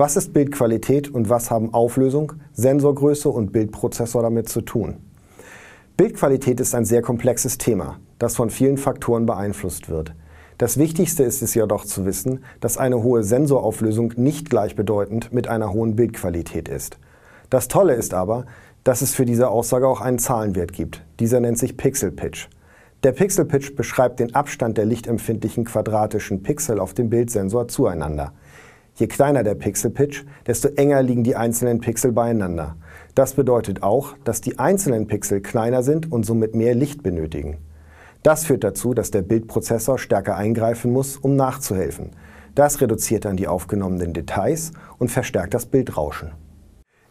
Was ist Bildqualität und was haben Auflösung, Sensorgröße und Bildprozessor damit zu tun? Bildqualität ist ein sehr komplexes Thema, das von vielen Faktoren beeinflusst wird. Das Wichtigste ist es jedoch zu wissen, dass eine hohe Sensorauflösung nicht gleichbedeutend mit einer hohen Bildqualität ist. Das Tolle ist aber, dass es für diese Aussage auch einen Zahlenwert gibt. Dieser nennt sich Pixel Pitch. Der Pixel Pitch beschreibt den Abstand der lichtempfindlichen quadratischen Pixel auf dem Bildsensor zueinander. Je kleiner der Pixelpitch, desto enger liegen die einzelnen Pixel beieinander. Das bedeutet auch, dass die einzelnen Pixel kleiner sind und somit mehr Licht benötigen. Das führt dazu, dass der Bildprozessor stärker eingreifen muss, um nachzuhelfen. Das reduziert dann die aufgenommenen Details und verstärkt das Bildrauschen.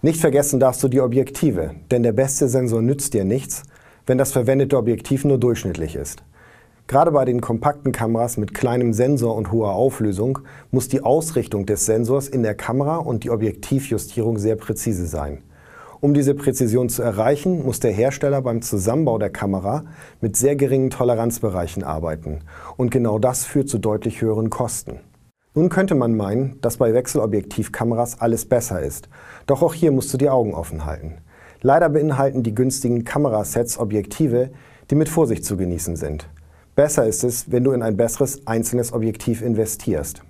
Nicht vergessen darfst du die Objektive, denn der beste Sensor nützt dir nichts, wenn das verwendete Objektiv nur durchschnittlich ist. Gerade bei den kompakten Kameras mit kleinem Sensor und hoher Auflösung muss die Ausrichtung des Sensors in der Kamera und die Objektivjustierung sehr präzise sein. Um diese Präzision zu erreichen, muss der Hersteller beim Zusammenbau der Kamera mit sehr geringen Toleranzbereichen arbeiten. Und genau das führt zu deutlich höheren Kosten. Nun könnte man meinen, dass bei Wechselobjektivkameras alles besser ist. Doch auch hier musst du die Augen offen halten. Leider beinhalten die günstigen Kamerasets Objektive, die mit Vorsicht zu genießen sind. Besser ist es, wenn du in ein besseres einzelnes Objektiv investierst.